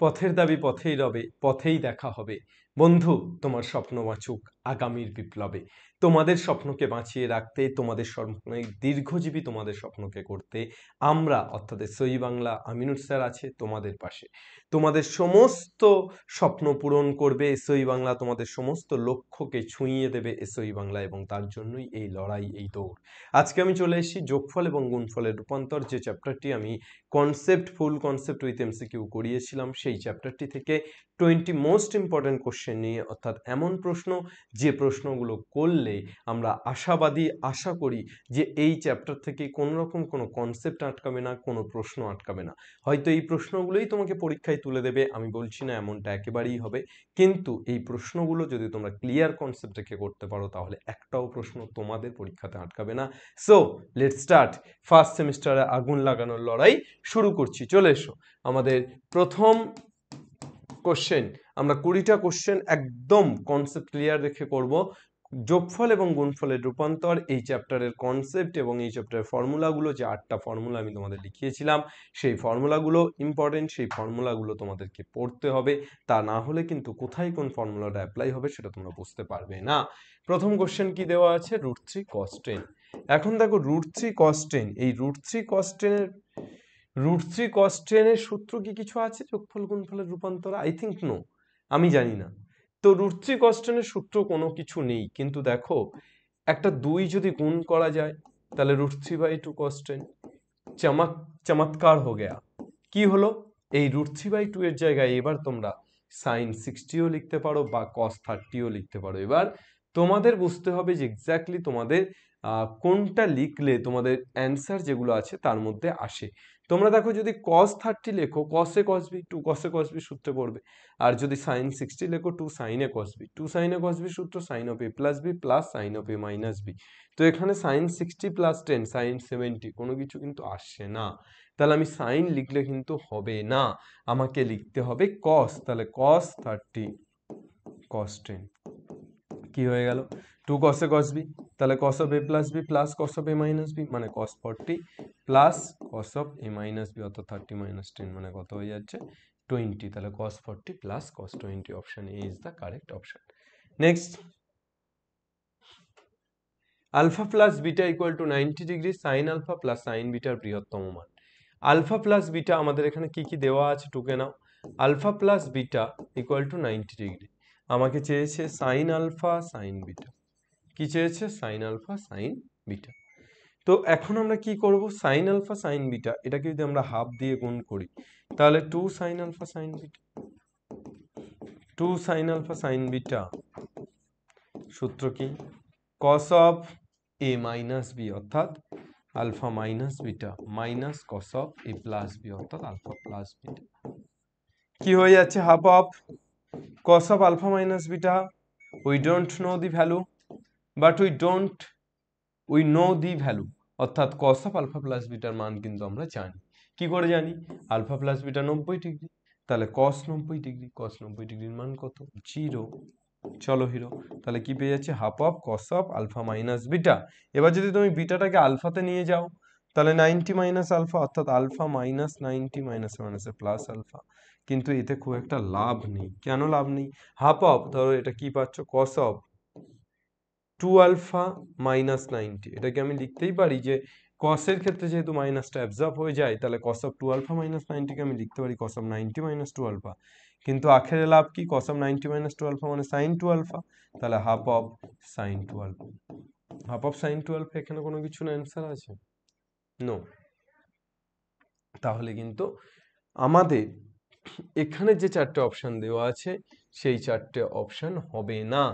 পথের দাবি পথেই রবে পথেই দেখা হবে বন্ধু তোমার স্বপ্ন বাঁচুক আগামীর বিপ্লবে তোমাদের স্বপ্নকে বাঁচিয়ে রাখতে তোমাদের স্বপ্ন দীর্ঘজীবী তোমাদের স্বপ্নকে করতে আমরা অর্থাৎ সই বাংলা আমিনুর স্যার আছে তোমাদের পাশে তোমাদের সমস্ত স্বপ্ন পূরণ করবে এসই বাংলা তোমাদের সমস্ত লক্ষ্যকে ছুঁইয়ে দেবে এসই বাংলা এবং তার জন্যই এই লড়াই এই দৌড় আজকে আমি চলে এসেছি যোগফল এবং গুণফলের রূপান্তর যে চ্যাপ্টারটি আমি concept full concept with MCQ করিয়েছিলাম সেই চ্যাপ্টারটি থেকে টোয়েন্টি মোস্ট ইম্পর্ট্যান্ট কোশ্চেন নিয়ে অর্থাৎ এমন প্রশ্ন যে প্রশ্নগুলো করলে আমরা আশাবাদী আশা করি যে এই চ্যাপ্টার থেকে কোনো রকম কোনো কনসেপ্ট আটকাবে না কোনো প্রশ্ন আটকাবে না হয়তো এই প্রশ্নগুলোই তোমাকে পরীক্ষায় তুলে দেবে আমি বলছি না এমনটা একেবারেই হবে কিন্তু এই প্রশ্নগুলো যদি তোমরা ক্লিয়ার কনসেপ্ট রেখে করতে পারো তাহলে একটাও প্রশ্ন তোমাদের পরীক্ষাতে আটকাবে না সো লেট স্টার্ট ফার্স্ট সেমিস্টারে আগুন লাগানোর লড়াই শুরু করছি চলে এসো আমাদের প্রথম কোশ্চেন আমরা কুড়িটা কোশ্চেন একদম কনসেপ্ট ক্লিয়ার রেখে করব যোগফল এবং গুণফলের রূপান্তর এই চ্যাপ্টারের কনসেপ্ট এবং এই চ্যাপ্টারের ফর্মুলাগুলো যে আটটা ফর্মুলা আমি তোমাদের লিখিয়েছিলাম সেই ফর্মুলাগুলো ইম্পর্টেন্ট সেই ফর্মুলাগুলো তোমাদেরকে পড়তে হবে তা না হলে কিন্তু কোথায় কোন ফর্মুলাটা অ্যাপ্লাই হবে সেটা তোমরা বুঝতে পারবে না প্রথম কোশ্চেন কি দেওয়া আছে রুট থ্রি কস্টেন এখন দেখো রুট থ্রি কস্টেন এই রুট থ্রি কস্টেনের রুট থ্রি কস টেনের সূত্র কি কিছু আছে যোগফল গুণফলের রূপান্তর আই থিঙ্ক নো আমি জানি না তো রুট থ্রি কস টেনের সূত্র কোনো কিছু নেই কিন্তু দেখো একটা দুই যদি গুণ করা যায় তাহলে root three by two cos ten চমৎকার হো গেয়া কি হলো এই রুট থ্রি বাই টু এর জায়গায় এবার তোমরা সাইন সিক্সটিও লিখতে পারো বা কস থার্টিও লিখতে পারো এবার তোমাদের বুঝতে হবে যে এক্স্যাক্টলি তোমাদের কোনটা লিখলে তোমাদের অ্যান্সার যেগুলো আছে তার মধ্যে আসে তোমরা দেখো যদি কস থার্টি লেখো কসে কসবি টু কসে কসবি সূত্রে পড়বে আর যদি সাইন সিক্সটি লেখো টু সাইনে কসবি টু সাইনে কসবি সূত্র sine of A plus B plus sine of A minus B তো এখানে sine sixty plus ten sine seventy কোনো কিছু কিন্তু আসছে না তাহলে আমি সাইন লিখলে কিন্তু হবে না আমাকে লিখতে হবে কস তাহলে কস থার্টি কস টেন কী হয়ে গেল টু কসে কস বি তাহলে cos of A plus B plus cos of A minus B মানে cos forty plus cos of A minus B অত থার্টি মাইনাস টেন মানে কত হয়ে যাচ্ছে টোয়েন্টি তাহলে cos forty plus cos twenty option A is the correct option next alpha plus beta equal to ninety degree sine alpha plus sine বিটার বৃহত্তম মান alpha plus beta আমাদের এখানে কি কি দেওয়া আছে টুকে নাও alpha plus beta equal to ninety degree আমাকে চেয়েছে সাইন আলফা সাইন বিটা কি চেয়েছে সাইন আলফা সাইন বিটা তো এখন আমরা কি করব সাইন আলফা সাইন বিটা এটাকে যদি আমরা হাফ দিয়ে গুণ করি তাহলে two sine alpha sine beta two sine alpha sine beta সূত্র কি cos of A minus B অর্থাৎ alpha minus beta minus cos of A plus B অর্থাৎ আলফা প্লাস বিটা কি হয়ে যাচ্ছে half of cos of alpha minus beta we don't know the value but we don't we know the value অর্থাৎ cos of alpha plus বিটার মান কিন্তু আমরা জানি কি করে জানি আলফা প্লাস বিটা নব্বই ডিগ্রি তাহলে কস নব্বই ডিগ্রি কস নব্বই ডিগ্রির মান কত জিরো চলো হিরো তাহলে কি পেয়ে যাচ্ছে half of cos of alpha minus beta এবার যদি তুমি বিটাটাকে আলফাতে নিয়ে যাও তাহলে নাইনটি মাইনাস আলফা অর্থাৎ আলফা মাইনাস নাইনটি মাইনাস মাইনাসে প্লাস আলফা কিন্তু এতে খুব একটা লাভ নেই কেন লাভ নেই হাফ অফ ধরো এটা কি পাচ্ছ cos of two alpha minus ninety এটাকে আমি লিখতেই পারি যে কসের ক্ষেত্রে যেহেতু মাইনাসটা অ্যাবজর্ব হয়ে যায় তাহলে cos of two alpha minus নাইনটিকে আমি লিখতে পারি cos of ninety minus two alpha কিন্তু আখেরে লাভ কি cos of ninety minus two alpha মানে সাইন টু আলফা তাহলে half of sine two alpha half of sine two alpha এখানে কোনো কিছু না অ্যান্সার আছে নো তাহলে কিন্তু আমাদের এখানে যে চারটে অপশান দেওয়া আছে সেই চারটে অপশান হবে না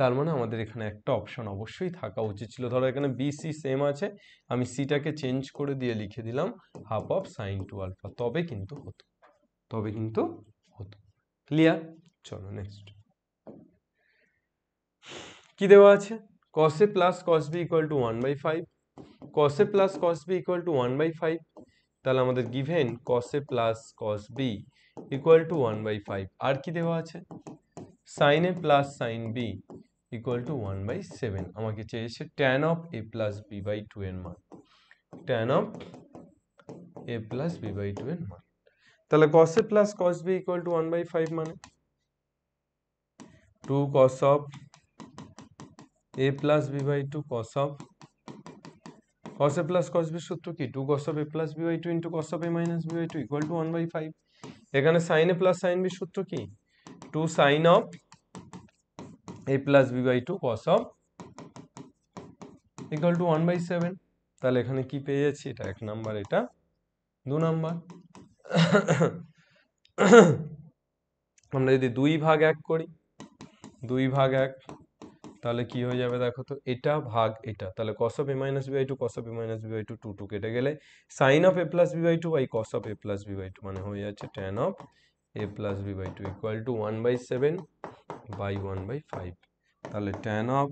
তার মানে আমাদের এখানে একটা অপশন অবশ্যই থাকা উচিত ছিল ধরো এখানে বিসি সেম আছে আমি সিটাকে চেঞ্জ করে দিয়ে লিখে দিলাম half of sine two alpha তবে কিন্তু হতো তবে কিন্তু হতো ক্লিয়ার চলো নেক্সট কি দেওয়া আছে cos A plus cos B equal to one by five cos A plus cos B equal to one by five তাহলে আমাদের given cos A plus cos B equal to one by five আর কি দেওয়া আছে sine A plus sine B equal to one by seven আমাকে চেয়েছে tan of A plus B by two এন মান tan of A plus B by two এন মান তাহলে কস A plus cos B equal to one by five মানে two cos of A plus B by two cos of cos A plus cos B সূত্র কি two cos of A plus B by two into cos of A minus B by two equal to one by five এখানে sine A plus sine B সূত্র কি 2 sine of a plus b by 2 cos of equal to 1 by 7 তাহলে এখানে কি পেয়ে যাচ্ছি এটা এক নাম্বার এটা দু নাম্বার আমরা যদি দুই ভাগ এক করি দুই ভাগ এক তাহলে কি হয়ে যাবে দেখো তো এটা ভাগ এটা তাহলে cos of A minus B two cos of A minus B by two two two কেটে গেলে sine of A plus B by two by cos of A plus B by two মানে হয়ে যাচ্ছে tan of a plus b by 2 equal to 1 by 7 by 1 by 5 তাহলে tan of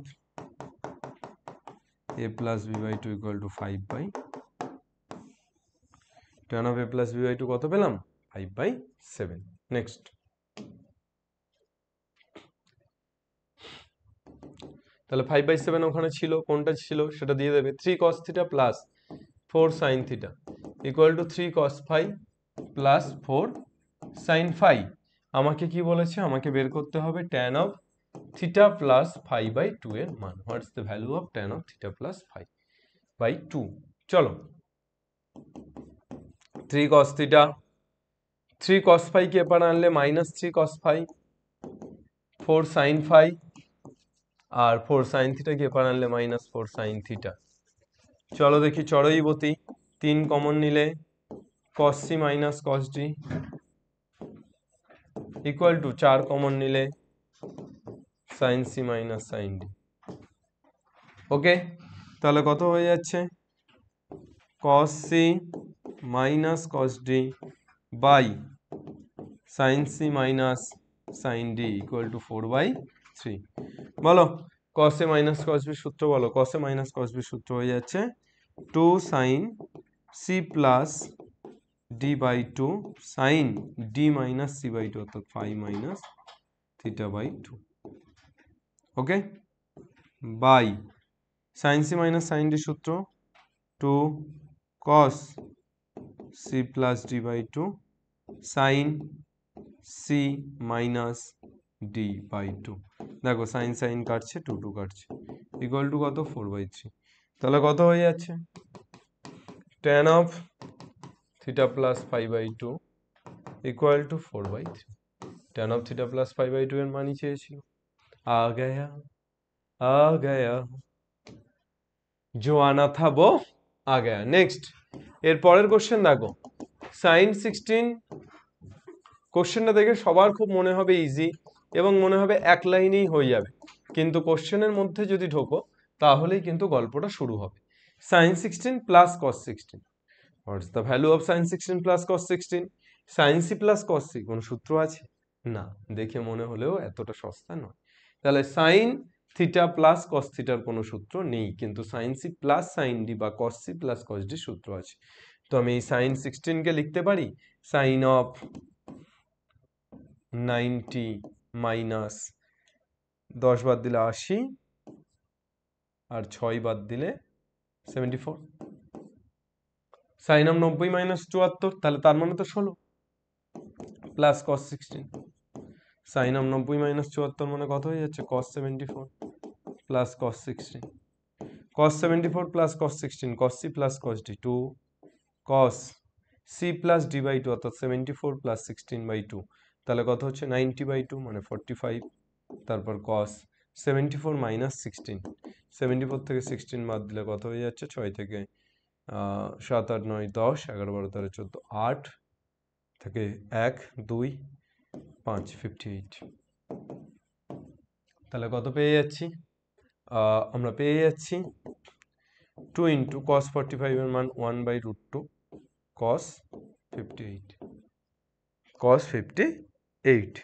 a plus b by 2 equal to 5 by tan of a plus b by 2 কত পেলাম 5 by 7 next তাহলে 5 by 7 ওখানে ছিল কোনটা ছিল সেটা দিয়ে দেবে 3 cos theta plus 4 sin theta equal to 3 cos phi plus 4 sine phi আমাকে কি বলেছে আমাকে বের করতে হবে tan of theta plus phi by two এর মান what's the value of tan of theta plus phi by two চলো three cos theta three cos কে এবার আনলে minus three cos phi four sine phi আর ফোর সাইন কে এবার আনলে মাইনাস ফোর সাইন থিটা চলো দেখি চড়ইবতী তিন কমন নিলে cos C minus cos D equal to চার কমন নিলে sine C minus sine D okay তাহলে কত হয়ে যাচ্ছে cos C minus cos D by sine C minus sine D equal to four by three বলো cos C minus কসবি সূত্র বলো cos C minus কসবি সূত্র হয়ে যাচ্ছে two sine C plus D by two sine D minus C by two অর্থাৎ phi minus theta by two okay by sine C minus sine D সূত্র two cos C plus D by two sine C minus D by two দেখো sine sine কাটছে two two কাটছে equal to কত four by three তাহলে কত হয়ে যাচ্ছে tan of theta plus pi by 2 equal to 4 by 3 tan of theta plus pi by 2 এর মানই চেয়েছিল আ গয়া আ গয়া জোয়ানা থাবো আ গয়া নেক্সট এর পরের কোশ্চেন দেখো সাইন সিক্সটিন কোশ্চেনটা দেখে সবার খুব মনে হবে ইজি এবং মনে হবে এক লাইনেই হয়ে যাবে কিন্তু কোশ্চেনের মধ্যে যদি ঢোকো তাহলেই কিন্তু গল্পটা শুরু হবে sine sixteen plus cos sixteen what's the value of sine sixteen plus cos sixteen sine C plus cos C কোন সূত্র আছে না দেখে মনে হলেও এতটা সস্তা নয় তাহলে সাইন থিটা প্লাস কস থিটার কোনো সূত্র নেই কিন্তু sine C plus sine D বা cos C plus cos D সূত্র আছে তো আমি সাইন সিক্সটিনকে লিখতে পারি সাইন অফ নাইনটি মাইনাস দশ বাদ দিলে আশি আর ছয় বাদ দিলে সেভেন্টি ফোর সাইন অফ নব্বই মাইনাস চুয়াত্তর তাহলে তার মানে তো ষোলো plus cos sixteen sine of নব্বই মাইনাস চুয়াত্তর মানে কত হয়ে যাচ্ছে cos seventy four plus cos sixteen cos seventy four plus cos sixteen cos C plus cos D two cos C plus D by two অর্থাৎ seventy four plus sixteen by two তাহলে কত হচ্ছে ninety by two মানে forty five তারপর কস seventy four minus sixteen seventy four থেকে sixteen বাদ দিলে কত হয়ে যাচ্ছে ছয় থেকে সাত আট নয় দশ এগারো বারো তেরো চোদ্দো আট থাকে এক দুই পাঁচ ফিফটি এইট তাহলে কত পেয়ে যাচ্ছি আমরা পেয়ে যাচ্ছি টু ইন্টু কস ফর্টি ফাইভের মান one by root two cos fifty eight cos fifty eight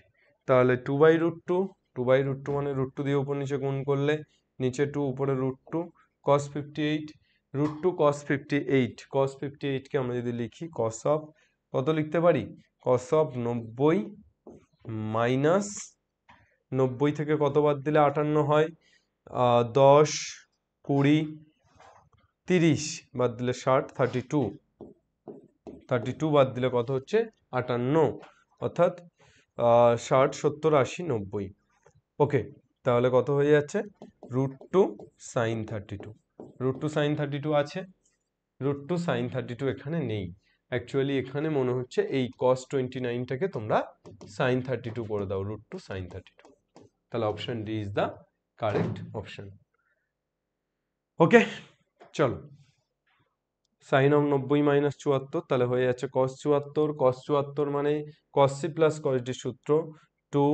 তাহলে two by root two two by root two মানে রুট টু দিয়ে উপর নিচে গুণ করলে নিচে টু উপরে root two cos fifty eight root two cos fifty eight cos fifty এইটকে আমরা যদি লিখি কস অফ কত লিখতে পারি কস অফ নব্বই মাইনাস নব্বই থেকে কত বাদ দিলে আটান্ন হয় দশ কুড়ি তিরিশ বাদ দিলে ষাট থার্টি টু থার্টি টু বাদ দিলে কত হচ্ছে আটান্ন অর্থাৎ ষাট সত্তর আশি নব্বই ওকে তাহলে কত হয়ে যাচ্ছে root two sine thirty two root two sine thirty two আছে root two sine thirty two এখানে নেই অ্যাকচুয়ালি এখানে মনে হচ্ছে এই কস টোয়েন্টি নাইনটাকে তোমরা সাইন থার্টি টু করে দাও root two sine thirty two তাহলে option D is the correct option okay চলো সাইন অফ নব্বই মাইনাস চুয়াত্তর তাহলে হয়ে যাচ্ছে কস চুয়াত্তর কস চুয়াত্তর মানে cos C plus cos D সূত্র two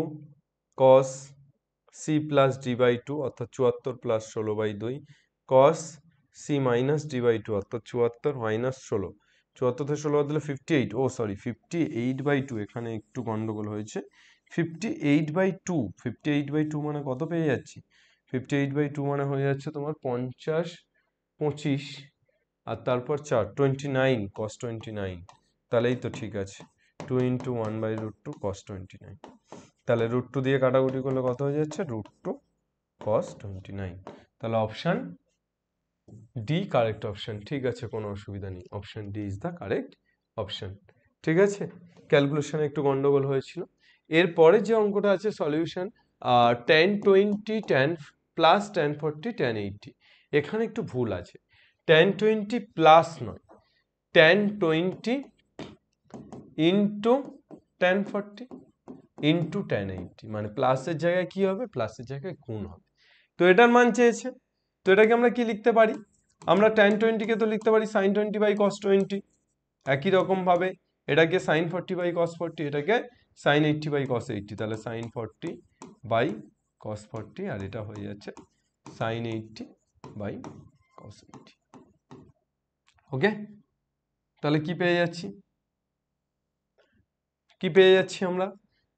cos C plus D by two অর্থাৎ চুয়াত্তর প্লাস ষোলো বাই দুই cos C minus D by two অর্থাৎ চুয়াত্তর মাইনাস ষোলো চুয়াত্তর থেকে ষোলো দিলে fifty eight oh sorry fifty eight by two এখানে একটু গন্ডগোল হয়েছে fifty eight by two fifty eight by two মানে কত পেয়ে যাচ্ছি ফিফটি এইট বাই টু মানে হয়ে যাচ্ছে তোমার পঞ্চাশ পঁচিশ আর তারপর চার twenty nine cos twenty nine তাহলেই তো ঠিক আছে two into one by root two cos twenty nine তাহলে রুট টু দিয়ে কাটাকুটি করলে কত হয়ে যাচ্ছে root two cos twenty nine তাহলে অপশান ডি কারেক্ট অপশন ঠিক আছে কোনো অসুবিধা নেই option D is the correct option ঠিক আছে ক্যালকুলেশনে একটু গন্ডগোল হয়েছিল এরপরে যে অঙ্কটা আছে solution ten twenty ten plus ten forty ten eighty এখানে একটু ভুল আছে টেন টোয়েন্টি প্লাস নয় ten twenty into ten forty into ten eighty মানে প্লাসের জায়গায় কি হবে প্লাসের জায়গায় গুণ হবে তো এটার মান চেয়েছে তো এটাকে আমরা কি লিখতে পারি আমরা টেন টোয়েন্টিকে তো লিখতে পারি sine twenty by cos twenty একই রকমভাবে এটাকে sine forty by cos forty এটাকে sine eighty by cos eighty তাহলে sine forty by cos forty আর এটা হয়ে যাচ্ছে sine eighty by cos eighty okay তাহলে কি পেয়ে যাচ্ছি কি পেয়ে যাচ্ছি আমরা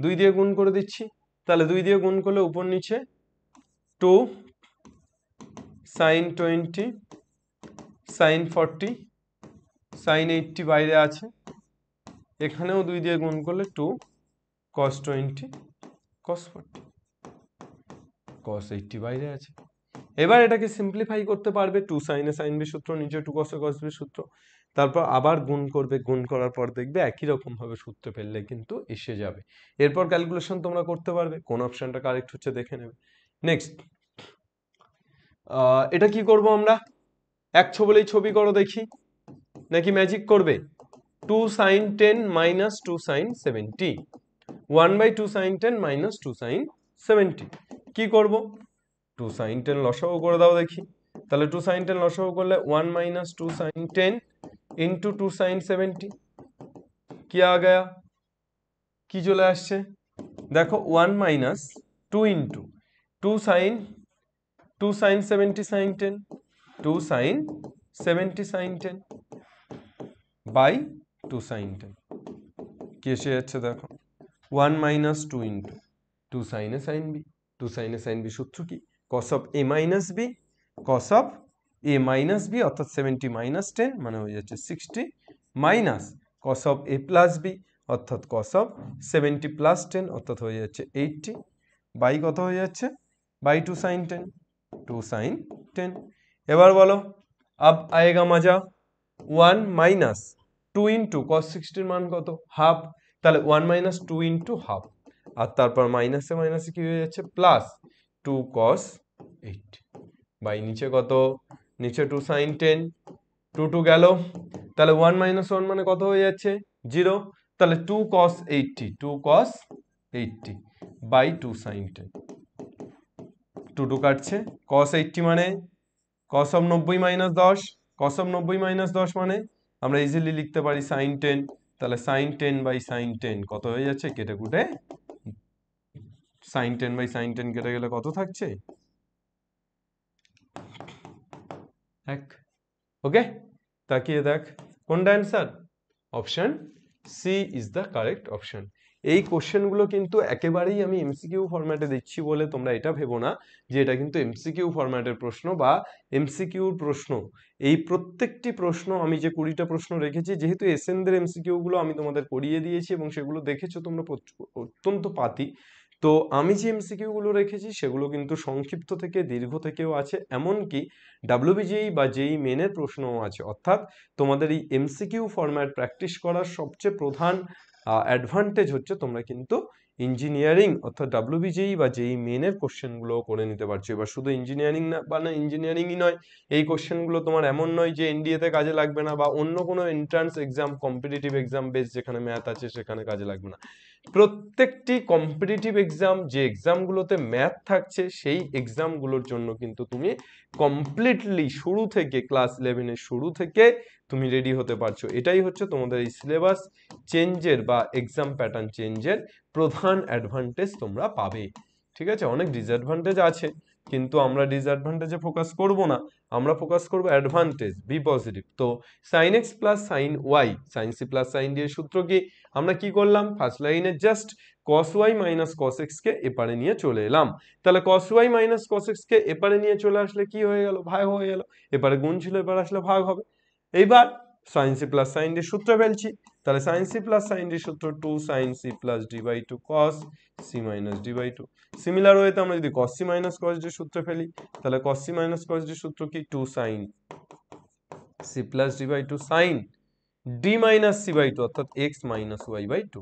দুই দিয়ে গুণ করে দিচ্ছি তাহলে দুই দিয়ে গুণ করলে উপর নিচে two sine twenty sine forty sine eighty বাইরে আছে এখানেও দুই দিয়ে গুণ করলে two cos twenty cos forty cos eighty বাইরে আছে এবার এটাকে সিম্পলিফাই করতে পারবে টু সাইনে সাইন সূত্র নিচে টু কসে কস বি সূত্র তারপর আবার গুণ করবে গুণ করার পর দেখবে একই রকমভাবে সূত্র ফেললে কিন্তু এসে যাবে এরপর ক্যালকুলেশন তোমরা করতে পারবে কোন অপশানটা কারেক্ট হচ্ছে দেখে নেবে নেক্সট এটা কি করব আমরা এক বলেই ছবি করো দেখি নাকি ম্যাজিক করবে two sine ten minus two sine seventy one by two sine ten minus two sine seventy কী করবো টু সাইন টেন লসাও করে দাও দেখি তাহলে টু সাইন টেন লসাও করলে one minus two sine ten into two sine seventy কি আ কী কি চলে আসছে দেখো one minus two into two sine 2 sin 70 sin 10 2 sin 70 sin 10 by 2 sin 10 কি এসে যাচ্ছে দেখো 1 minus 2 into 2 sin a sin b 2 sin a sin b সূত্র কি cos of a minus b cos of a minus b অর্থাৎ 70 minus 10 মানে হয়ে যাচ্ছে 60 minus cos of a plus b অর্থাৎ cos of 70 plus 10 অর্থাৎ হয়ে যাচ্ছে 80 বাই কত হয়ে যাচ্ছে by 2 sin 10 two sine ten এবার বলো আব আয়েগা মাজা one minus two into cos সিক্সটির মান কত হাফ তাহলে one minus two into half আর তারপর মাইনাসে মাইনাসে কী হয়ে যাচ্ছে plus two cos eight by নিচে কত নিচে two sine ten two two গেল তাহলে ওয়ান মাইনাস ওয়ান মানে কত হয়ে যাচ্ছে জিরো তাহলে two cos eighty two cos eighty by two sine ten two কাটছে কস এইটটি মানে কসম নব্বই মাইনাস দশ কসম নব্বই মাইনাস দশ মানে আমরা ইজিলি লিখতে পারি সাইন টেন তাহলে sine ten by sine ten কত হয়ে যাচ্ছে কেটে কুটে sine ten by sine ten কেটে গেলে কত থাকছে এক ওকে তাকিয়ে দেখ কোনটা answer option C is the correct option এই কোশ্চেনগুলো কিন্তু একেবারেই আমি এমসিকিউ ফরম্যাটে দিচ্ছি বলে তোমরা এটা ভেবো না যে এটা কিন্তু এমসিকিউ ফরম্যাটের প্রশ্ন বা এমসিকিউর প্রশ্ন এই প্রত্যেকটি প্রশ্ন আমি যে কুড়িটা প্রশ্ন রেখেছি যেহেতু এসএনদের এমসিকিউগুলো আমি তোমাদের করিয়ে দিয়েছি এবং সেগুলো দেখেছো তোমরা অত্যন্ত পাতি তো আমি যে এমসিকিউগুলো রেখেছি সেগুলো কিন্তু সংক্ষিপ্ত থেকে দীর্ঘ থেকেও আছে এমনকি ডাব্লিউবিজিআই বা জেই মেনের e প্রশ্নও আছে অর্থাৎ তোমাদের এই এমসিকিউ ফরম্যাট প্র্যাকটিস করার সবচেয়ে প্রধান অ্যাডভান্টেজ হচ্ছে তোমরা কিন্তু ইঞ্জিনিয়ারিং অর্থাৎ ডাব্লিউবিজেই বা যেই মেনের কোশ্চেনগুলো করে নিতে পারছো এবার শুধু ইঞ্জিনিয়ারিং না বা না ইঞ্জিনিয়ারিংই নয় এই কোশ্চেনগুলো তোমার এমন নয় যে এনডিএতে কাজে লাগবে না বা অন্য কোনো entrance exam competitive exam base যেখানে ম্যাথ আছে সেখানে কাজে লাগবে না প্রত্যেকটি কম্পিটিটিভ এক্সাম যে এক্সামগুলোতে ম্যাথ থাকছে সেই এক্সামগুলোর জন্য কিন্তু তুমি কমপ্লিটলি শুরু থেকে ক্লাস ইলেভেনের শুরু থেকে তুমি রেডি হতে পারছো এটাই হচ্ছে তোমাদের এই সিলেবাস চেঞ্জের বা এক্সাম প্যাটার্ন চেঞ্জের প্রধান অ্যাডভান্টেজ তোমরা পাবে ঠিক আছে অনেক ডিসঅ্যাডভান্টেজ আছে কিন্তু আমরা ডিসঅ্যাডভান্টেজে ফোকাস করব না আমরা ফোকাস করব অ্যাডভান্টেজ বি পজিটিভ তো sine x plus sine y sine C plus sine D এর সূত্র কি আমরা কি করলাম ফার্স্ট লাইনে just cos y minus cos এক্সকে এপারে নিয়ে চলে এলাম তাহলে কস ওয়াই মাইনাস কস এক্সকে এপারে নিয়ে চলে আসলে কি হয়ে গেল ভাগ হয়ে গেল এপারে গুণ ছিল এপারে আসলে ভাগ হবে এইবার sine C plus sine D সূত্র ফেলছি তাহলে sine C plus sine D সূত্র two sine C plus D by two cos C minus D by two similar ওয়েতে আমরা যদি cos C minus cos D সূত্র ফেলি তাহলে cos C minus cos D সূত্র কি two sine C plus D by two sine D minus C by two অর্থাৎ x minus y by two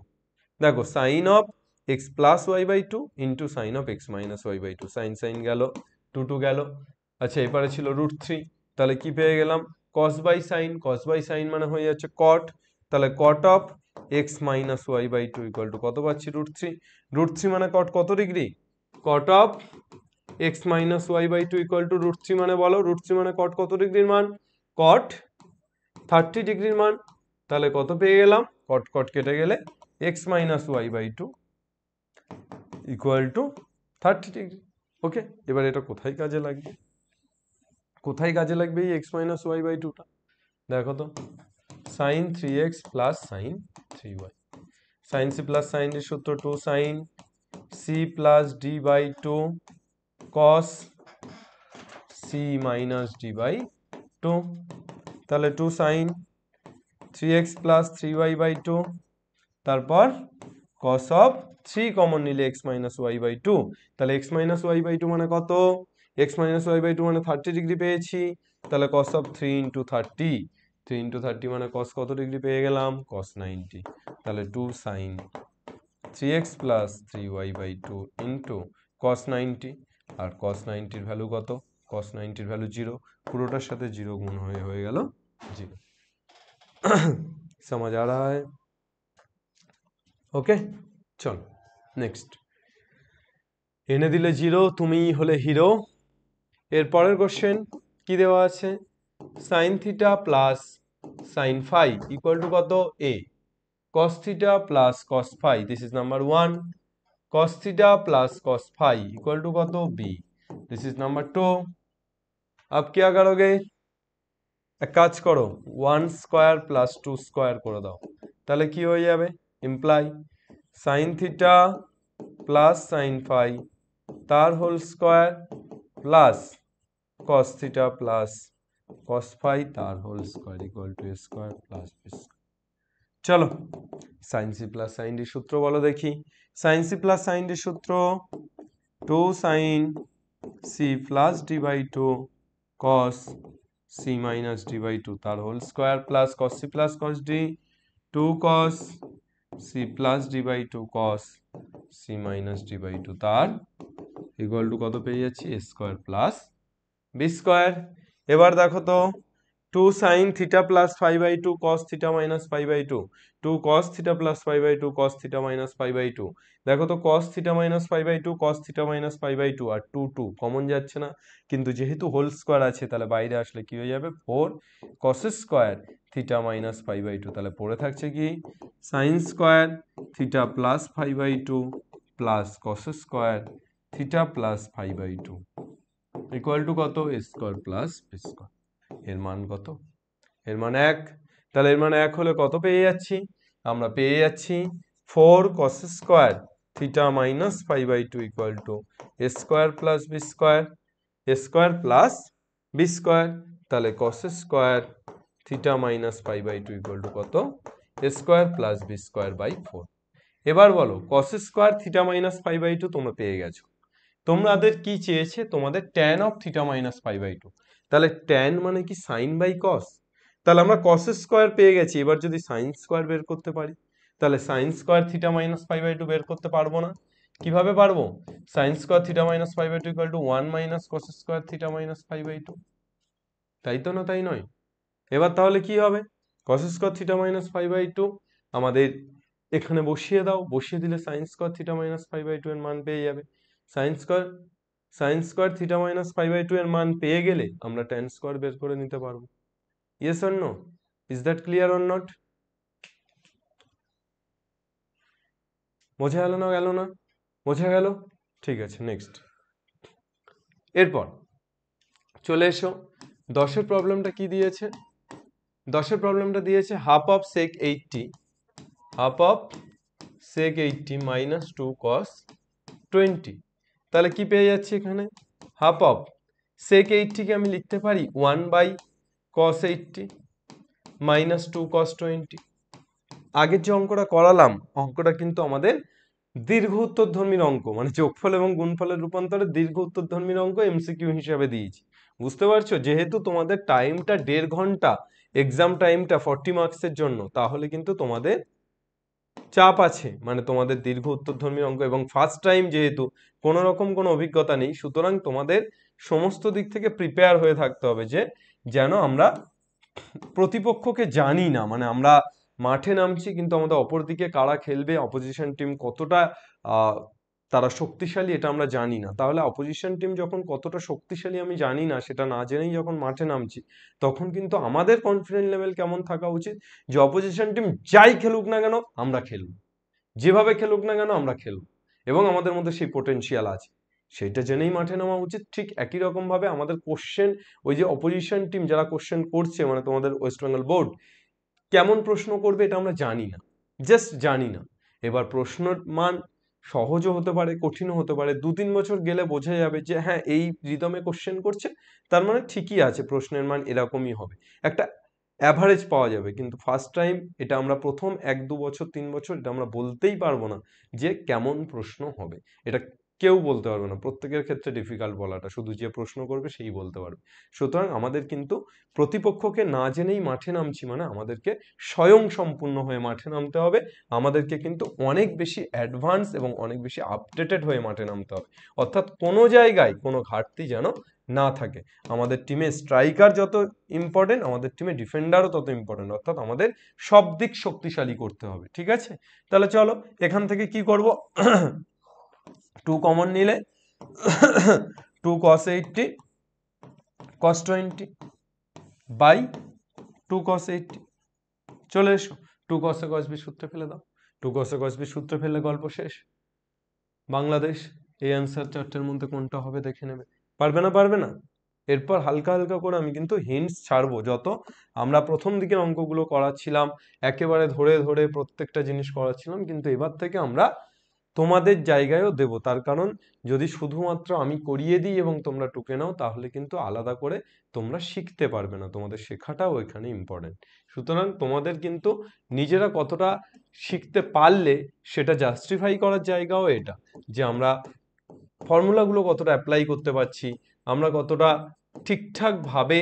দেখো sign of x plus y by two into sine of x minus y by two sine sine গেল two two গেল আচ্ছা এবারে ছিল root three তাহলে কি পেয়ে গেলাম cos by sine cos by sine মানে হয়ে যাচ্ছে কট তাহলে cot of x minus y by two equal to কত পাচ্ছি রুট থ্রি রুট থ্রি মানে কট কত degree cot of x minus y by two equal to root three মানে বলো রুট থ্রি মানে কট কত ডিগ্রির মান কট থার্টি ডিগ্রির মান তাহলে কত পেয়ে গেলাম কট কট কেটে গেলে x minus y by two equal to thirty degree okay এবার এটা কোথায় কাজে লাগবে কোথায় কাজে লাগবে এই এক্স মাইনাস ওয়াই বাই টুটা দেখো তো sine three x plus sine three y sine C plus sine D সূত্র two sine C plus D by two cos C minus D by two তাহলে two sine three x plus three y by two তারপর cos of three common নিলে x minus y by two তাহলে x minus y by two মানে কত x minus y by two মানে thirty degree পেয়েছি তাহলে cos of three into thirty three into thirty মানে cos কত ডিগ্রি পেয়ে গেলাম কস নাইনটি তাহলে two sine three x plus three y by two into cos ninety আর cos নাইনটির ভ্যালু কত কস নাইনটির ভ্যালু জিরো পুরোটার সাথে জিরো গুণ হয়ে হয়ে গেল জিরো সমাজ আর ওকে চল নেক্সট এনে দিলে জিরো তুমি হলে হিরো এরপরের কোশ্চেন কি দেওয়া আছে sine theta plus sine phi equal to কত A cos theta plus cos phi this is number 1 cos theta plus cos phi equal to कतो b this is number 2 अब এক কাজ করো one square plus two square করে দাও তাহলে কি হয়ে যাবে imply sine theta plus sine phi তার whole square plus cos theta plus cos phi তার whole square equal to square plus চলো sine C plus sine D সূত্র বলো দেখি sine C plus sine D সূত্র two sine C plus D by two cos C minus D by two তার whole square plus cos C plus cos D two cos C plus D by two cos C minus D by two তার equal to কত পেয়ে যাচ্ছি A square plus B square এবার দেখো তো two sine theta plus five by two cos theta minus five by two two cos theta plus five by two cos theta minus five by two দেখো তো cos theta minus five by two cos theta minus five by two আর two two common যাচ্ছে না কিন্তু যেহেতু whole square আছে তাহলে বাইরে আসলে কি হয়ে যাবে four cos square theta minus five by two তাহলে পড়ে থাকছে কি sine square theta plus five by two plus cos square theta plus five by two equal to কত A square plus B square এর মান কত এর মান এক তাহলে এর মান এক হলে কত পেয়ে যাচ্ছি আমরা পেয়ে যাচ্ছি four cos square theta minus five by two equal to A square plus B square A square plus B square তাহলে cos square theta minus five by two equal to কত A square plus B square by four এবার বলো cos square theta minus five by two তোমরা পেয়ে গেছো তোমাদের কি চেয়েছে তোমাদের tan of theta minus pi by two তাহলে ট্যান মানে কি সাইন বাই কস তাহলে আমরা কস স্কোয়ার পেয়ে গেছি এবার যদি সাইন স্কোয়ার বের করতে পারি তাহলে sine square theta minus pi by two বের করতে পারবো না কিভাবে পারবো sine square theta minus pi by two equal to one minus cos square theta minus pi by two তাই তো না তাই নয় এবার তাহলে কি হবে cos square theta minus five by two আমাদের এখানে বসিয়ে দাও বসিয়ে দিলে sine square theta minus five by two এর মান পেয়ে যাবে sine square sine square theta minus five by two এর মান পেয়ে গেলে আমরা ট্যান স্কোয়ার বের করে নিতে পারবো yes or no is that clear or not বোঝা গেল না গেল না বোঝা গেল ঠিক আছে নেক্সট এরপর চলে এসো দশের প্রবলেমটা কি দিয়েছে দশের প্রবলেমটা দিয়েছে half of sec eighty half of sec eighty minus two cos twenty তাহলে কি পেয়ে যাচ্ছি এখানে হাফ অফ সেক এইটটিকে আমি লিখতে পারি one by cos eighty minus two cos twenty আগের যে অঙ্কটা করালাম অঙ্কটা কিন্তু আমাদের দীর্ঘ উত্তরধর্মীর অঙ্ক মানে যোগফল এবং গুণফলের রূপান্তরে দীর্ঘ উত্তরধর্মীর অঙ্ক এমসিকিউ হিসাবে দিয়েছি বুঝতে পারছো যেহেতু তোমাদের টাইমটা দেড় ঘন্টা এক্সাম টাইমটা ফর্টি মার্কসের জন্য তাহলে কিন্তু তোমাদের চাপ আছে মানে তোমাদের দীর্ঘ উত্তরধর্মী অঙ্ক এবং ফার্স্ট টাইম যেহেতু কোনো রকম কোনো অভিজ্ঞতা নেই সুতরাং তোমাদের সমস্ত দিক থেকে প্রিপেয়ার হয়ে থাকতে হবে যে যেন আমরা প্রতিপক্ষকে জানি না মানে আমরা মাঠে নামছি কিন্তু আমাদের অপরদিকে কারা খেলবে অপোজিশন টিম কতটা তারা শক্তিশালী এটা আমরা জানি না তাহলে অপোজিশন টিম যখন কতটা শক্তিশালী আমি জানি না সেটা না জেনেই যখন মাঠে নামছি তখন কিন্তু আমাদের কনফিডেন্স লেভেল কেমন থাকা উচিত যে অপোজিশন টিম যাই খেলুক না কেন আমরা খেলব যেভাবে খেলুক না কেন আমরা খেলব এবং আমাদের মধ্যে সেই পোটেন্সিয়াল আছে সেটা জেনেই মাঠে নেওয়া উচিত ঠিক একই রকমভাবে আমাদের কোশ্চেন ওই যে অপোজিশন টিম যারা কোশ্চেন করছে মানে তোমাদের ওয়েস্ট বেঙ্গল বোর্ড কেমন প্রশ্ন করবে এটা আমরা জানি না জাস্ট জানি না এবার প্রশ্নর মান সহজও হতে পারে কঠিনও হতে পারে দু তিন বছর গেলে বোঝা যাবে যে হ্যাঁ এই রিদমে কোশ্চেন করছে তার মানে ঠিকই আছে প্রশ্নের মান এরকমই হবে একটা অ্যাভারেজ পাওয়া যাবে কিন্তু ফার্স্ট টাইম এটা আমরা প্রথম এক দু বছর তিন বছর এটা আমরা বলতেই পারবো না যে কেমন প্রশ্ন হবে এটা কেউ বলতে পারবে না প্রত্যেকের ক্ষেত্রে ডিফিকাল্ট বলাটা শুধু যে প্রশ্ন করবে সেই বলতে পারবে সুতরাং আমাদের কিন্তু প্রতিপক্ষকে না জেনেই মাঠে নামছি মানে আমাদেরকে স্বয়ং সম্পূর্ণ হয়ে মাঠে নামতে হবে আমাদেরকে কিন্তু অনেক বেশি অ্যাডভান্স এবং অনেক বেশি আপডেটেড হয়ে মাঠে নামতে হবে অর্থাৎ কোনো জায়গায় কোনো ঘাটতি যেন না থাকে আমাদের টিমে স্ট্রাইকার যত ইম্পর্টেন্ট আমাদের টিমে ডিফেন্ডারও তত ইম্পর্টেন্ট অর্থাৎ আমাদের সব দিক শক্তিশালী করতে হবে ঠিক আছে তাহলে চলো এখান থেকে কি করব টু কমন নিলে two cos eighty cos twenty by two cos eighty চলে এসো টু কসে কসবি সূত্র ফেলে দাও টু কসে কসবি সূত্র ফেলে গল্প শেষ বাংলাদেশ এই অ্যান্সার চারটের মধ্যে কোনটা হবে দেখে নেবে পারবে না পারবে না এরপর হালকা হালকা করে আমি কিন্তু হিন্টস ছাড়বো যত আমরা প্রথম দিকের অঙ্কগুলো করাচ্ছিলাম একেবারে ধরে ধরে প্রত্যেকটা জিনিস করাচ্ছিলাম কিন্তু এবার থেকে আমরা তোমাদের জায়গায়ও দেব তার কারণ যদি শুধুমাত্র আমি করিয়ে দিই এবং তোমরা টুকে নাও তাহলে কিন্তু আলাদা করে তোমরা শিখতে পারবে না তোমাদের শেখাটাও এখানে ইম্পর্টেন্ট সুতরাং তোমাদের কিন্তু নিজেরা কতটা শিখতে পারলে সেটা জাস্টিফাই করার জায়গাও এটা যে আমরা ফর্মুলাগুলো কতটা অ্যাপ্লাই করতে পারছি আমরা কতটা ঠিকঠাকভাবে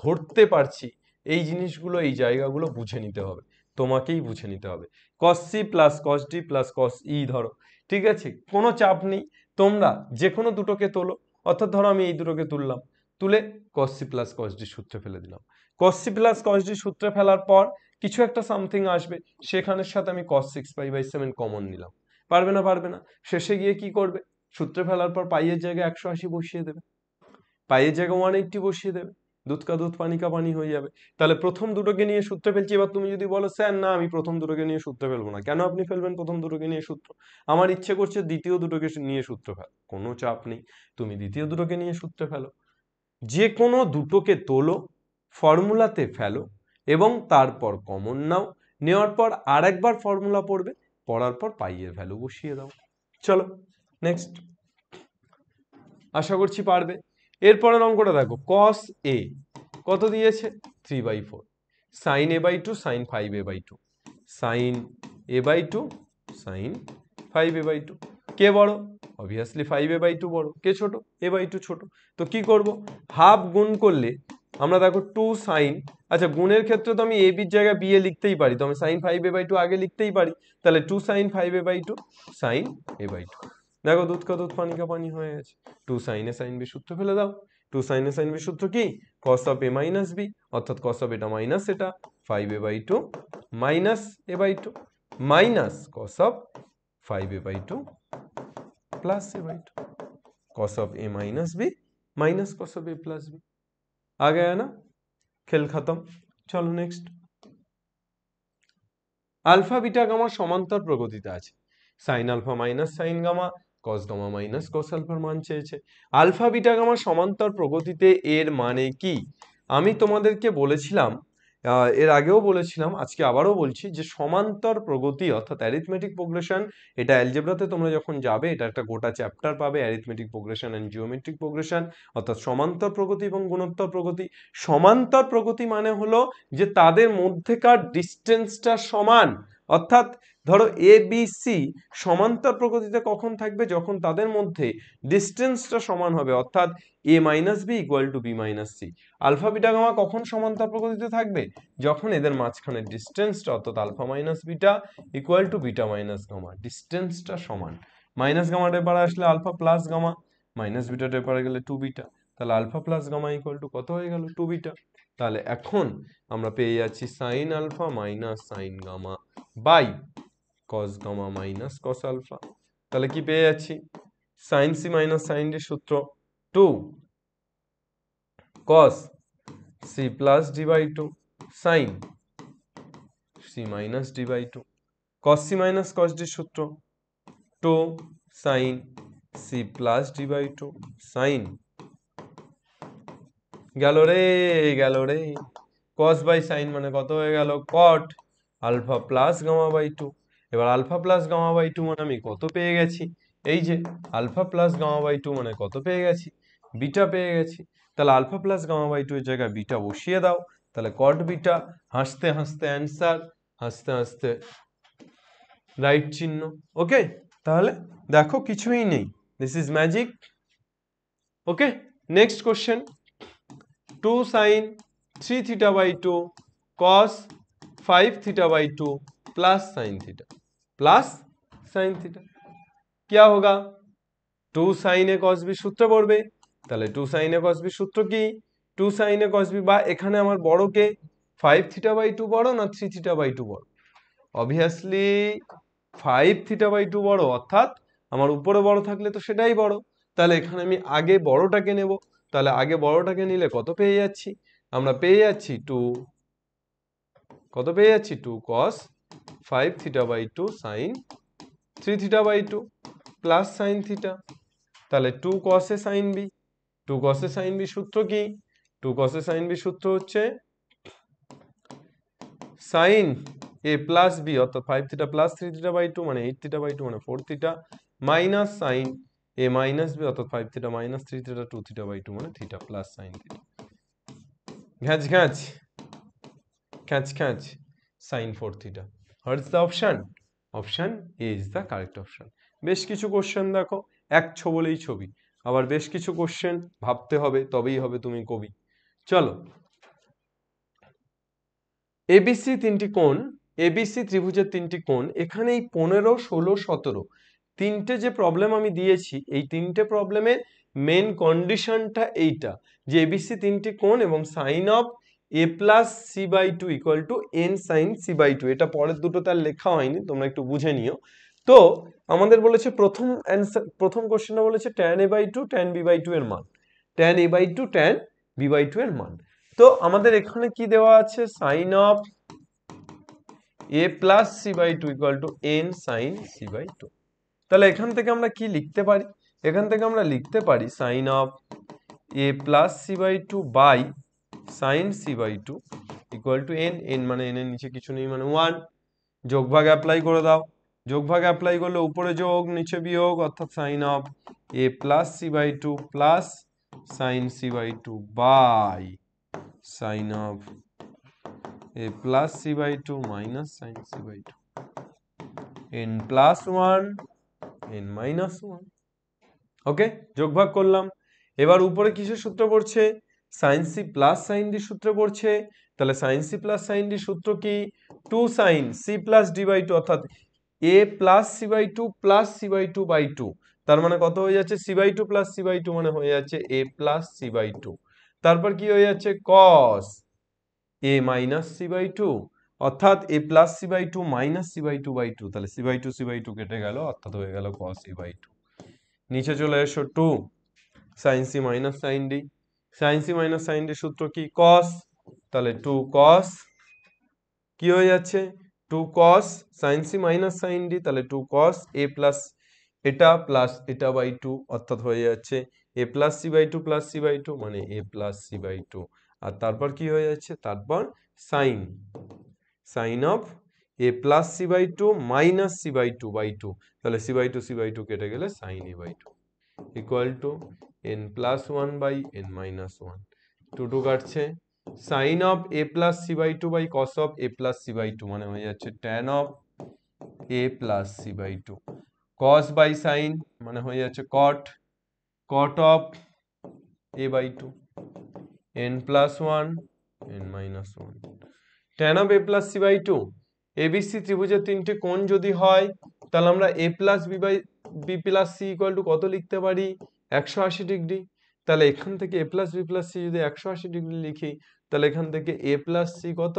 ধরতে পারছি এই জিনিসগুলো এই জায়গাগুলো বুঝে নিতে হবে তোমাকেই বুঝে নিতে হবে cos C plus cos D plus cos E ধরো ঠিক আছে কোনো চাপ নেই তোমরা যে কোনো দুটোকে তোলো অর্থাৎ ধরো আমি এই দুটোকে তুললাম তুলে cos C plus cos D সূত্রে ফেলে দিলাম cos C plus cos D সূত্রে ফেলার পর কিছু একটা সামথিং আসবে সেখানের সাথে আমি cos six pi by seven common নিলাম পারবে না পারবে না শেষে গিয়ে কি করবে সূত্রে ফেলার পর পাইয়ের জায়গায় একশো আশি বসিয়ে দেবে পাইয়ের জায়গায় ওয়ান এইটটি বসিয়ে দেবে দুধ কা দুধ পানি কা পানি হয়ে যাবে তাহলে প্রথম দুটোকে নিয়ে সূত্র ফেলছি এবার তুমি যদি বলো স্যার না আমি প্রথম দুটোকে নিয়ে সূত্র ফেলবো না কেন আপনি ফেলবেন প্রথম দুটোকে নিয়ে সূত্র আমার ইচ্ছে করছে দ্বিতীয় দুটোকে নিয়ে সূত্র ফেল কোনো চাপ নেই তুমি দ্বিতীয় দুটোকে নিয়ে সূত্রে ফেলো যে কোনো দুটোকে তোলো ফর্মুলাতে ফেলো এবং তারপর কমন নাও নেওয়ার পর আর একবার ফর্মুলা পড়বে পড়ার পর পাইয়ে ভ্যালু বসিয়ে দাও চলো নেক্সট আশা করছি পারবে এরপরের অঙ্কটা দেখো কস এ কত দিয়েছে three by four sine A by two sine five A by two sine A by two sine five A by two কে বড় obviously five A by two বড় কে ছোট এ বাই টু ছোট তো কি করব হাফ গুণ করলে আমরা দেখো টু সাইন আচ্ছা গুণের ক্ষেত্রে তো আমি এ বির জায়গায় বিয়ে লিখতেই পারি তো আমি sine five A by two আগে লিখতেই পারি তাহলে two sine five A by two sine A by two দেখো দুধ কা দুধ পানি কা পানি হয়ে গেছে two sine A sine B সূত্র ফেলে দাও two sine A sine B সূত্র কি cos of A minus B অর্থাৎ কস অফ এটা মাইনাস এটা five A by two minus A by two minus cos of five A by two plus A by two cos of A minus B minus cos of A plus B আগে गया ना खेल खत्म चलो alpha beta gamma সমান্তর প্রগতিতে আছে sine alpha minus sine gamma cos gamma minus cos আলফার মান চেয়েছে আলফা বিটা গামার সমান্তর প্রগতিতে এর মানে কি আমি তোমাদেরকে বলেছিলাম এর আগেও বলেছিলাম আজকে আবারও বলছি যে সমান্তর প্রগতি অর্থাৎ অ্যারিথমেটিক প্রোগ্রেশন এটা অ্যালজেব্রাতে তোমরা যখন যাবে এটা একটা গোটা চ্যাপ্টার পাবে arithmetic progression and geometric progression অর্থাৎ সমান্তর প্রগতি এবং গুণোত্তর প্রগতি সমান্তর প্রগতি মানে হলো যে তাদের মধ্যেকার ডিস্টেন্সটা সমান অর্থাৎ ধরো এ বি সি সমান্তর প্রকৃতিতে কখন থাকবে যখন তাদের মধ্যে ডিস্টেন্সটা সমান হবে অর্থাৎ A minus B equal to B minus C alpha beta gamma কখন সমান্তর প্রকৃতিতে থাকবে যখন এদের মাঝখানে ডিস্টেন্সটা অর্থাৎ alpha minus beta equal to beta minus gamma ডিস্টেন্সটা সমান মাইনাস গামা টেপারে আসলে alpha plus gamma minus beta টেপারে গেলে টু বিটা তাহলে alpha plus gamma equal to কত হয়ে গেল টু বিটা তাহলে এখন আমরা পেয়ে যাচ্ছি sine alpha minus sine gamma by cos gamma minus cos alpha তাহলে কি পেয়ে যাচ্ছি sine C minus sine D সূত্র two cos C plus D by two sine C minus D by two cos C minus cos D সূত্র two sine C plus D by two sine গেল রে গেল রে কস by sine মানে কত হয়ে গেল cot alpha plus gamma by two এবার alpha plus gamma by two মানে আমি কত পেয়ে গেছি এই যে alpha plus gamma by two মানে কত পেয়ে গেছি বিটা পেয়ে গেছি তাহলে alpha plus gamma by two এর জায়গায় বিটা বসিয়ে দাও তাহলে কট বিটা হাসতে হাসতে অ্যান্সার হাসতে হাসতে রাইট চিহ্ন ওকে তাহলে দেখো কিছুই নেই this is magic okay next question two sine three theta by two cos five theta by two plus sine theta plus sine theta কিয়া হোগা টু সাইন এ কসবি সূত্র পড়বে তাহলে টু সাইনে কসবি সূত্র কি টু সাইনে কসবি বা এখানে আমার বড় কে ফাইভ থিটা বাই টু বড় না থ্রি থিটা বাই টু বড় obviously five theta by two বড় অর্থাৎ আমার উপরে বড় থাকলে তো সেটাই বড় তাহলে এখানে আমি আগে বড়টাকে নেব তাহলে আগে বড়টাকে নিলে কত পেয়ে যাচ্ছি আমরা পেয়ে যাচ্ছি টু কত পেয়ে যাচ্ছি two cos five theta by two sine three theta by two plus sine theta তাহলে two cos A sine B two cos A sine B সূত্র কি টু কসে সাইন বি সূত্র হচ্ছে সাইন এ প্লাস বি অর্থাৎ five theta plus three theta by two মানে eight theta by two মানে four theta minus sine A minus B অর্থাৎ five theta minus three theta two theta by two মানে theta plus sine theta ঘ্যাঁচ ঘ্যাঁচ catch catch sin 4 theta. What's the option? Option A is the correct option. বেশ কিছু question দেখো এক ছো বলেই ছবি আবার বেশ কিছু কোশ্চেন ভাবতে হবে তবেই হবে তুমি কবি চলো এবিসি তিনটি কোণ এবিসি ত্রিভুজের তিনটি কোণ এখানে এই পনেরো ষোলো সতেরো তিনটে যে প্রবলেম আমি দিয়েছি এই তিনটে প্রবলেমের মেন কন্ডিশনটা এইটা যে এবিসি তিনটি কোণ এবং sine of A plus C by two equal to N sine C by two এটা পরের দুটো তার লেখা হয়নি তোমরা একটু বুঝে নিও তো আমাদের বলেছে প্রথম অ্যান্সার প্রথম কোশ্চেনটা বলেছে tan A by two tan B by two এর মান tan A by two tan B by two এর মান তো আমাদের এখানে কি দেওয়া আছে sine of A plus C by two equal to N sine C by two তাহলে এখান থেকে আমরা কি লিখতে পারি এখান থেকে আমরা লিখতে পারি sine of A plus C by two by sine C by two equal to N N মানে এনের নিচে কিছু নেই মানে ওয়ান যোগভাগ অ্যাপ্লাই করে দাও যোগভাগ অ্যাপ্লাই করলে উপরে যোগ নিচে বিয়োগ অর্থাৎ sine of A plus C by two plus sine C by two by sine of A plus C by two minus sine C by two N plus one N minus one okay যোগভাগ করলাম এবার উপরে কিসের সূত্র পড়ছে sine C plus sine D সূত্র করছে তাহলে sine C plus sine D সূত্র কি two sine C plus D by two অর্থাৎ A plus C by two plus C by two by two তার মানে কত হয়ে যাচ্ছে C by two plus C by two মানে হয়ে যাচ্ছে A plus C by two তারপর কি হয়ে যাচ্ছে cos A minus C by two অর্থাৎ A plus C by two minus C by two by two তাহলে C by two C by two কেটে গেল অর্থাৎ হয়ে গেল কস এ বাই টু নিচে চলে এসো two sine C minus sine D sine C minus sine D সূত্র কি কস তাহলে টু কস কি হয়ে যাচ্ছে two cos sine C minus sine D তাহলে টু কস এ প্লাস এটা প্লাস এটা বাই টু অর্থাৎ হয়ে যাচ্ছে A plus C by two plus C by two মানে A plus C by two আর তারপর কি হয়ে যাচ্ছে তারপর sine sine of A plus C by two minus C by two by two তাহলে C by two C by two কেটে গেলে sine A by two equal to N plus one by N minus one two two কাটছে sine of A plus C by two by cos of A plus C by two মানে হয়ে যাচ্ছে tan of A plus C by two cos by sine মানে হয়ে যাচ্ছে cot cot of A by two N plus one N minus one tan of A plus C by two ABC ত্রিভুজের তিনটে কোণ যদি হয় তাহলে আমরা A plus B by B plus C equal to কত লিখতে পারি একশো আশি ডিগ্রি তাহলে এখান থেকে A plus B plus C যদি একশো আশি ডিগ্রি লিখি তাহলে এখান থেকে এ প্লাস সি কত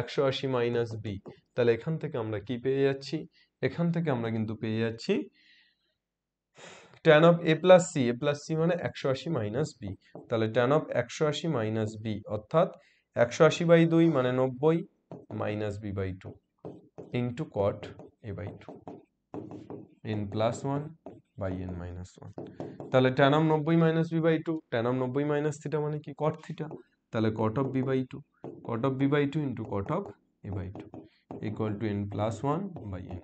একশো আশি মাইনাস বি তাহলে এখান থেকে আমরা কি পেয়ে যাচ্ছি এখান থেকে আমরা কিন্তু পেয়ে যাচ্ছি tan of A plus C A plus C মানে একশো আশি মাইনাস বি তাহলে ট্যান অফ একশো আশি মাইনাস বি অর্থাৎ একশো আশি বাই দুই মানে নব্বই minus B by two into cot A by two N plus one by N minus one তাহলে ট্যান অফ নব্বই minus B by two tan of নব্বই মাইনাস থিটা মানে কি কট থিটা তাহলে cot of B by two cot of B by two into cot of A by two equal to N plus one by N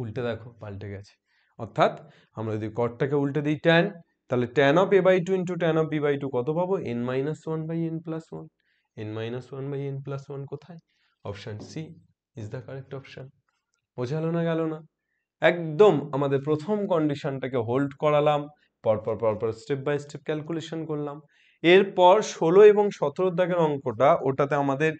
উল্টে দেখো পাল্টে গেছে অর্থাৎ আমরা যদি কটটাকে উল্টে দিই ট্যান তাহলে tan of A by two into tan of B by two কত পাবো N minus one by N plus one N minus one by N plus one কোথায় option C is the correct option বোঝালো না গেল না একদম আমাদের প্রথম কন্ডিশনটাকে হোল্ড করালাম পরপর পরপর স্টেপ বাই স্টেপ ক্যালকুলেশন করলাম এরপর ষোলো এবং সতেরো দাগের অঙ্কটা ওটাতে আমাদের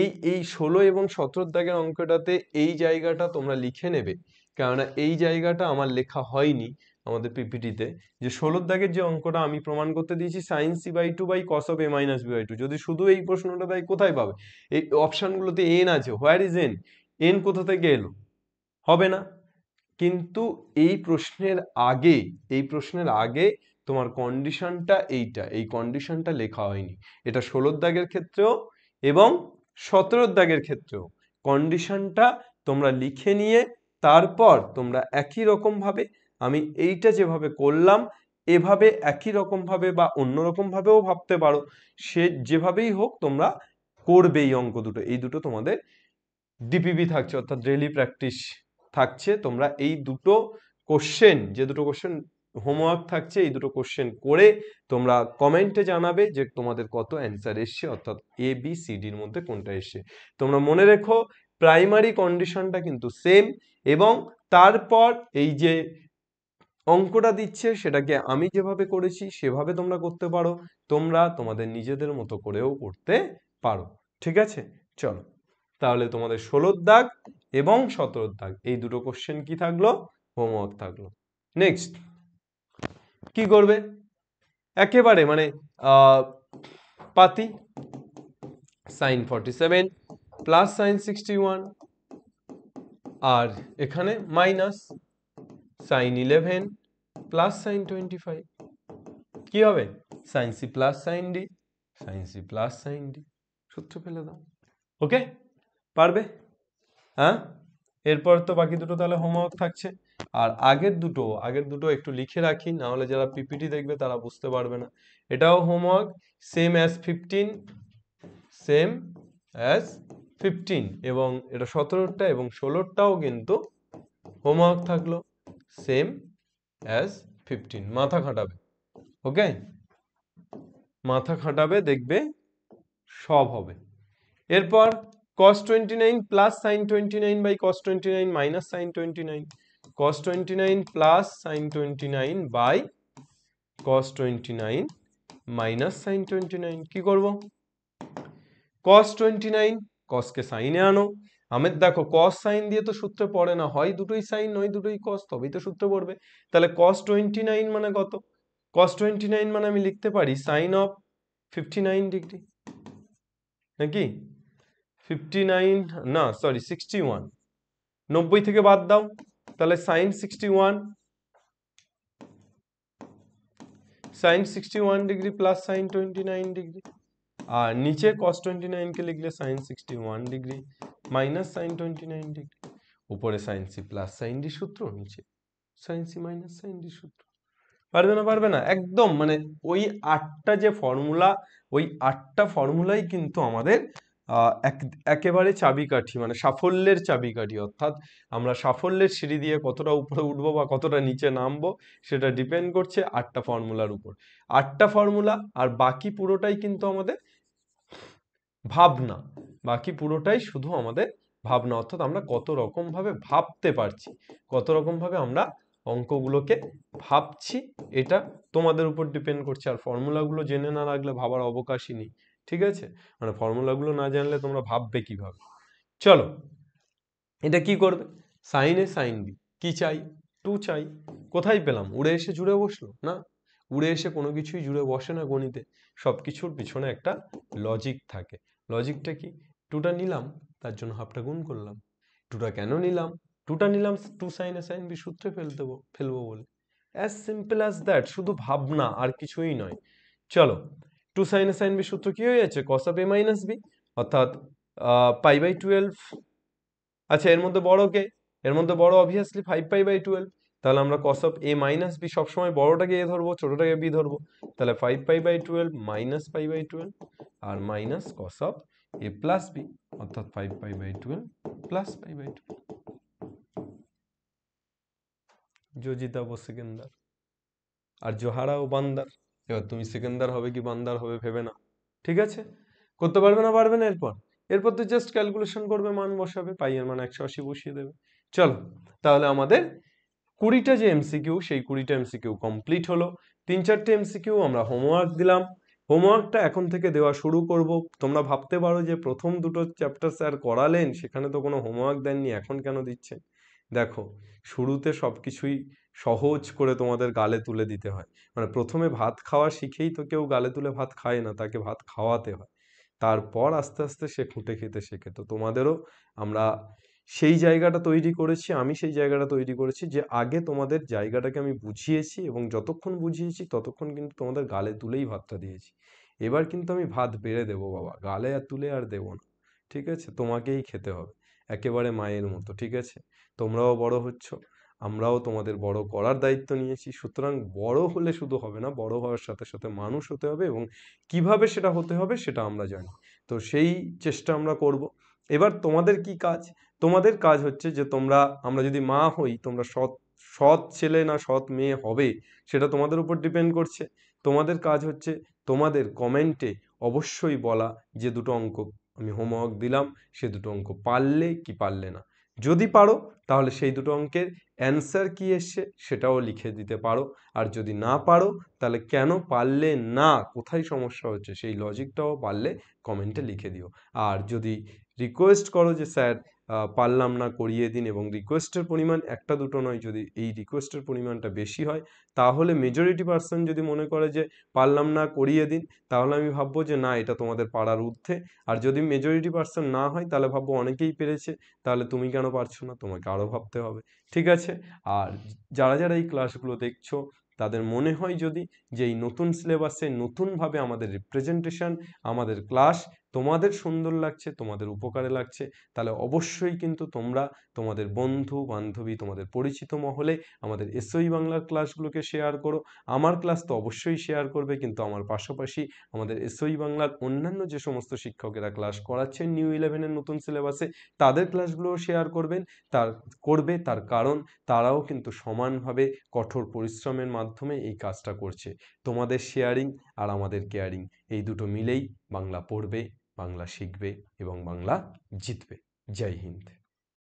এই এই ষোলো এবং সতেরো দাগের অঙ্কটাতে এই জায়গাটা তোমরা লিখে নেবে কেননা এই জায়গাটা আমার লেখা হয়নি আমাদের পিপিটিতে যে ষোলোর দাগের যে অঙ্কটা আমি প্রমাণ করতে দিয়েছি sine C by two by cos of A minus B by two যদি শুধু এই প্রশ্নটা তাই কোথায় পাবে এই অপশানগুলোতে এন আছে হোয়ার ইজ এন এন কোথা থেকে এলো হবে না কিন্তু এই প্রশ্নের আগে এই প্রশ্নের আগে তোমার কন্ডিশনটা এইটা এই কন্ডিশনটা লেখা হয়নি এটা ষোলোর দাগের ক্ষেত্রেও এবং সতেরোর দাগের ক্ষেত্রেও কন্ডিশনটা তোমরা লিখে নিয়ে তারপর তোমরা একই রকমভাবে আমি এইটা যেভাবে করলাম এভাবে একই রকমভাবে বা অন্যরকমভাবেও ভাবতে পারো সে যেভাবেই হোক তোমরা করবে এই অঙ্ক দুটো এই দুটো তোমাদের ডিপিবি থাকছে অর্থাৎ ডেলি প্র্যাকটিস থাকছে তোমরা এই দুটো কোশ্চেন যে দুটো কোশ্চেন হোমওয়ার্ক থাকছে এই দুটো কোশ্চেন করে তোমরা কমেন্টে জানাবে যে তোমাদের কত অ্যান্সার এসছে অর্থাৎ এ বি সি ডির মধ্যে কোনটা এসছে তোমরা মনে রেখো প্রাইমারি কন্ডিশনটা কিন্তু সেম এবং তারপর এই যে অঙ্কটা দিচ্ছে সেটাকে আমি যেভাবে করেছি সেভাবে তোমরা করতে পারো তোমরা তোমাদের নিজেদের মতো করেও করতে পারো ঠিক আছে চলো তাহলে তোমাদের ষোলোর দাগ এবং সতেরো দাগ এই দুটো কোশ্চেন কি থাকলো হোমওয়ার্ক থাকলো নেক্সট কি করবে একেবারে মানে পাতি sine forty seven plus sine sixty one আর এখানে minus sine eleven plus sine twenty five কী হবে sine C plus sine D sine C plus sine D সূত্র ফেলে দাও ওকে পারবে হ্যাঁ এরপর তো বাকি দুটো তাহলে হোমওয়ার্ক থাকছে আর আগের দুটো আগের দুটো একটু লিখে রাখি না হলে যারা পিপিটি দেখবে তারা বুঝতে পারবে না এটাও homework same as fifteen same as fifteen এবং এটা সতেরোটা এবং ষোলোরটাও কিন্তু হোমওয়ার্ক থাকলো সেম অ্যাজ ফিফটিন মাথা খাটাবে ওকে মাথা খাটাবে দেখবে সব হবে এরপর cos 29 plus sin 29 by cos 29 minus sin 29 cos 29 plus sin 29 by cos 29 minus sin 29 কি করব cos 29 cos কে sin এ আনো আমের দেখো cos sin দিয়ে তো সূত্র পড়ে না হয় দুটোই sin নয় দুটোই cos তবেই তো সূত্র পড়বে তাহলে cos 29 মানে কত cos 29 মানে আমি লিখতে পারি sin অফ 59 ডিগ্রি নাকি ফিফটি নাইন না সরি সিক্সটি ওয়ান নব্বই থেকে বাদ দাও তাহলে sine sixty one sine sixty one degree plus sine twenty nine degree আর নিচে কস টোয়েন্টি নাইনকে লিখলে sine sixty one degree minus sine twenty nine degree উপরে sine C plus sine D সূত্র নিচে sine C minus sine D সূত্র পারবে না পারবে না একদম মানে ওই আটটা যে ফর্মুলা ওই আটটা ফর্মুলাই কিন্তু আমাদের এক একেবারে চাবিকাঠি মানে সাফল্যের চাবিকাঠি অর্থাৎ আমরা সাফল্যের সিঁড়ি দিয়ে কতটা উপরে উঠবো বা কতটা নিচে নামবো সেটা ডিপেন্ড করছে আটটা ফর্মুলার উপর আটটা ফর্মুলা আর বাকি পুরোটাই কিন্তু আমাদের ভাবনা বাকি পুরোটাই শুধু আমাদের ভাবনা অর্থাৎ আমরা কত রকমভাবে ভাবতে পারছি কত রকমভাবে আমরা অঙ্কগুলোকে ভাবছি এটা তোমাদের উপর ডিপেন্ড করছে আর ফর্মুলাগুলো জেনে না রাখলে ভাবার অবকাশই নেই ঠিক আছে মানে ফর্মুলাগুলো না জানলে তোমরা ভাববে কীভাবে চলো এটা কি করবে সাইনে সাইন বি কি চাই টু চাই কোথায় পেলাম উড়ে এসে জুড়ে বসলো না উড়ে এসে কোনো কিছুই জুড়ে বসে না গণিতে সব কিছুর পিছনে একটা লজিক থাকে লজিকটা কি টুটা নিলাম তার জন্য হাফটা গুণ করলাম টুটা কেন নিলাম টুটা নিলাম two sine A sine B সূত্রে ফেলতে ফেলবো বলে অ্যাজ সিম্পল অ্যাজ দ্যাট শুধু ভাবনা আর কিছুই নয় চলো two sine A sine B সূত্র কী হয়ে যাচ্ছে cos of A minus B অর্থাৎ পাই বাই টুয়েলভ আচ্ছা এর মধ্যে বড় কে এর মধ্যে বড় obviously five pi by twelve তাহলে আমরা cos of A minus B সবসময় বড়োটাকে এ ধরবো ছোটোটাকে বি ধরবো তাহলে five pi by twelve minus pi by twelve আর minus cos of A plus B অর্থাৎ five pi by twelve plus pi by twelve যোজিতা বসিকেন্দার আর জোহারা ও বান্দার এবার তুমি সেকেন্ডার হবে কি বান্দার হবে ভেবে না ঠিক আছে করতে পারবে না পারবে না এরপর এরপর তো জাস্ট ক্যালকুলেশন করবে মান বসাবে পাইয়ের মান একশো আশি বসিয়ে দেবে চলো তাহলে আমাদের কুড়িটা যে এমসিকিউ সেই কুড়িটা এমসিকিউ কমপ্লিট হলো তিন চারটে এমসিকিউ আমরা হোমওয়ার্ক দিলাম হোমওয়ার্কটা এখন থেকে দেওয়া শুরু করব তোমরা ভাবতে পারো যে প্রথম দুটো চ্যাপ্টার স্যার করালেন সেখানে তো কোনো হোমওয়ার্ক দেননি এখন কেন দিচ্ছেন দেখো শুরুতে সব কিছুই সহজ করে তোমাদের গালে তুলে দিতে হয় মানে প্রথমে ভাত খাওয়া শিখেই তো কেউ গালে তুলে ভাত খায় না তাকে ভাত খাওয়াতে হয় তারপর আস্তে আস্তে সে খুঁটে খেতে শেখে তো তোমাদেরও আমরা সেই জায়গাটা তৈরি করেছি আমি সেই জায়গাটা তৈরি করেছি যে আগে তোমাদের জায়গাটাকে আমি বুঝিয়েছি এবং যতক্ষণ বুঝিয়েছি ততক্ষণ কিন্তু তোমাদের গালে তুলেই ভাতটা দিয়েছি এবার কিন্তু আমি ভাত বেড়ে দেবো বাবা গালে আর তুলে আর দেবো না ঠিক আছে তোমাকেই খেতে হবে একেবারে মায়ের মতো ঠিক আছে তোমরাও বড় হচ্ছ আমরাও তোমাদের বড় করার দায়িত্ব নিয়েছি সুতরাং বড় হলে শুধু হবে না বড় হওয়ার সাথে সাথে মানুষ হতে হবে এবং কিভাবে সেটা হতে হবে সেটা আমরা জানি তো সেই চেষ্টা আমরা করব এবার তোমাদের কি কাজ তোমাদের কাজ হচ্ছে যে তোমরা আমরা যদি মা হই তোমরা সৎ সৎ ছেলে না সৎ মেয়ে হবে সেটা তোমাদের উপর ডিপেন্ড করছে তোমাদের কাজ হচ্ছে তোমাদের কমেন্টে অবশ্যই বলা যে দুটো অঙ্ক আমি হোমওয়ার্ক দিলাম সে দুটো অঙ্ক পারলে কি পারলে না যদি পারো তাহলে সেই দুটো অঙ্কের অ্যান্সার কি এসছে সেটাও লিখে দিতে পারো আর যদি না পারো তাহলে কেন পারলে না কোথায় সমস্যা হচ্ছে সেই লজিকটাও পারলে কমেন্টে লিখে দিও আর যদি রিকোয়েস্ট করো যে স্যার পারলাম না করিয়ে দিন এবং রিকোয়েস্টের পরিমাণ একটা দুটো নয় যদি এই রিকোয়েস্টের পরিমাণটা বেশি হয় তাহলে মেজরিটি পার্সন যদি মনে করে যে পারলাম না করিয়ে দিন তাহলে আমি ভাববো যে না এটা তোমাদের পাড়ার ঊর্ধ্বে আর যদি মেজরিটি পার্সন না হয় তাহলে ভাববো অনেকেই পেরেছে তাহলে তুমি কেন পারছো না তোমাকে আরও ভাবতে হবে ঠিক আছে আর যারা যারা এই ক্লাসগুলো দেখছো তাদের মনে হয় যদি যে এই নতুন সিলেবাসে নতুনভাবে আমাদের রিপ্রেজেন্টেশন আমাদের ক্লাস তোমাদের সুন্দর লাগছে তোমাদের উপকারে লাগছে তাহলে অবশ্যই কিন্তু তোমরা তোমাদের বন্ধু বান্ধবী তোমাদের পরিচিত মহলে আমাদের এসওই বাংলার ক্লাসগুলোকে শেয়ার করো আমার ক্লাস তো অবশ্যই শেয়ার করবে কিন্তু আমার পাশাপাশি আমাদের এসওই বাংলার অন্যান্য যে সমস্ত শিক্ষকেরা ক্লাস করাচ্ছেন নিউ ইলেভেনের নতুন সিলেবাসে তাদের ক্লাসগুলোও শেয়ার করবেন তার করবে তার কারণ তারাও কিন্তু সমানভাবে কঠোর পরিশ্রমের মাধ্যমে এই কাজটা করছে তোমাদের শেয়ারিং আর আমাদের কেয়ারিং এই দুটো মিলেই বাংলা পড়বে বাংলা শিখবে এবং বাংলা জিতবে জয় হিন্দ